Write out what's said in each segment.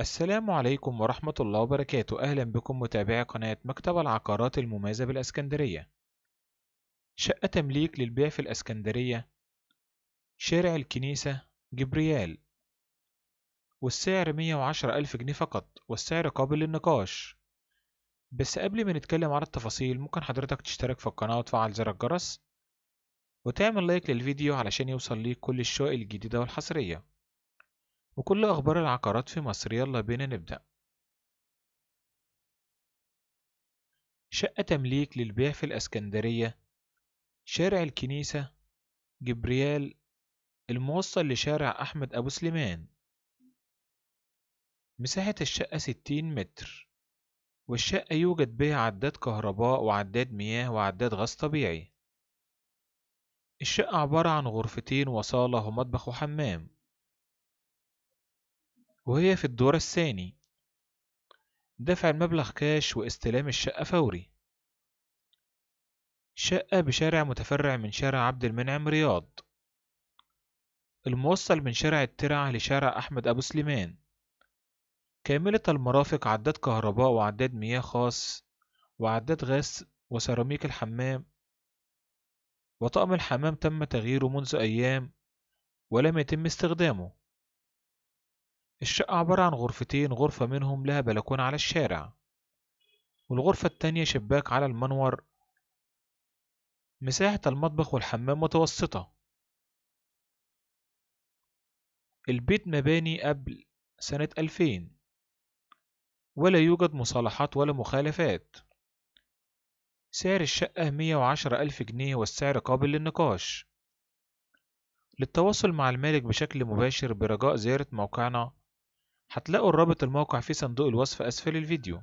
السلام عليكم ورحمة الله وبركاته أهلا بكم متابعي قناة مكتب العقارات المميزة بالأسكندرية شقة تمليك للبيع في الأسكندرية شارع الكنيسة جبريال والسعر 110 ألف جنيه فقط والسعر قابل للنقاش بس قبل ما نتكلم على التفاصيل ممكن حضرتك تشترك في القناة وتفعل زر الجرس وتعمل لايك للفيديو علشان يوصل ليك كل الشقق الجديدة والحصرية وكل أخبار العقارات في مصر يلا بينا نبدأ شقة تمليك للبيع في الأسكندرية شارع الكنيسة جبريال الموصل لشارع أحمد أبو سليمان مساحة الشقة 60 متر والشقة يوجد بها عداد كهرباء وعداد مياه وعداد غاز طبيعي الشقة عبارة عن غرفتين وصالة ومطبخ وحمام وهي في الدور الثاني دفع المبلغ كاش واستلام الشقة فوري شقة بشارع متفرع من شارع عبد المنعم رياض الموصل من شارع الترعة لشارع أحمد أبو سليمان كاملة المرافق عداد كهرباء وعداد مياه خاص وعداد غاز وسيراميك الحمام وطقم الحمام تم تغييره منذ أيام ولم يتم استخدامه الشقة عبارة عن غرفتين غرفة منهم لها بلكونة على الشارع والغرفة التانية شباك على المنور مساحة المطبخ والحمام متوسطة البيت مباني قبل سنة 2000 ولا يوجد مصالحات ولا مخالفات سعر الشقة 110 ألف جنيه والسعر قابل للنقاش للتواصل مع المالك بشكل مباشر برجاء زيارة موقعنا هتلاقوا الرابط الموقع في صندوق الوصف أسفل الفيديو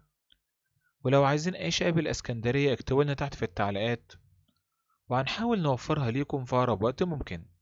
ولو عايزين أي شقة بالإسكندرية لنا تحت في التعليقات وهنحاول نوفرها ليكم في أقرب وقت ممكن